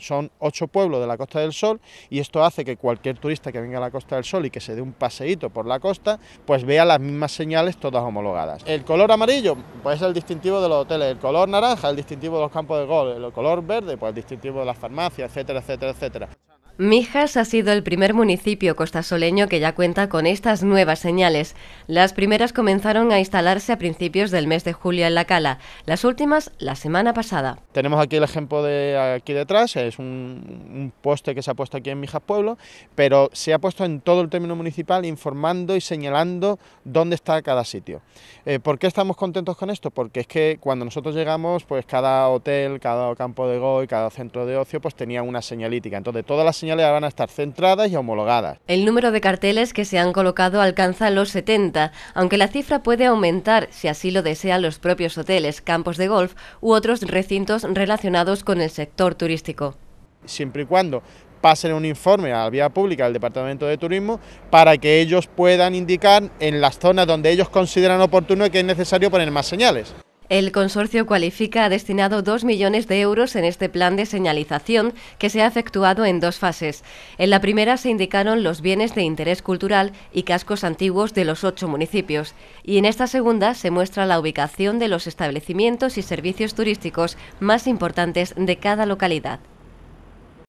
Son ocho pueblos de la Costa del Sol y esto hace que cualquier turista que venga a la Costa del Sol y que se dé un paseíto por la costa, pues vea las mismas señales todas homologadas. El color amarillo, pues es el distintivo de los hoteles, el color naranja, el distintivo de los campos de golf, el color verde, pues el distintivo de las farmacias, etcétera, etcétera, etcétera. Mijas ha sido el primer municipio costasoleño que ya cuenta con estas nuevas señales. Las primeras comenzaron a instalarse a principios del mes de julio en la cala, las últimas la semana pasada. Tenemos aquí el ejemplo de aquí detrás, es un, poste que se ha puesto aquí en Mijas Pueblo, pero se ha puesto en todo el término municipal informando y señalando dónde está cada sitio. Eh, ¿Por qué estamos contentos con esto? Porque es que cuando nosotros llegamos, pues cada hotel, cada campo de goy, cada centro de ocio, pues tenía una señalítica. Entonces, todas las van a estar centradas y homologadas. El número de carteles que se han colocado alcanza los 70, aunque la cifra puede aumentar si así lo desean los propios hoteles, campos de golf u otros recintos relacionados con el sector turístico. Siempre y cuando pasen un informe a la vía pública del Departamento de Turismo para que ellos puedan indicar en las zonas donde ellos consideran oportuno que es necesario poner más señales. El consorcio cualifica ha destinado 2 millones de euros en este plan de señalización que se ha efectuado en dos fases. En la primera se indicaron los bienes de interés cultural y cascos antiguos de los ocho municipios y en esta segunda se muestra la ubicación de los establecimientos y servicios turísticos más importantes de cada localidad.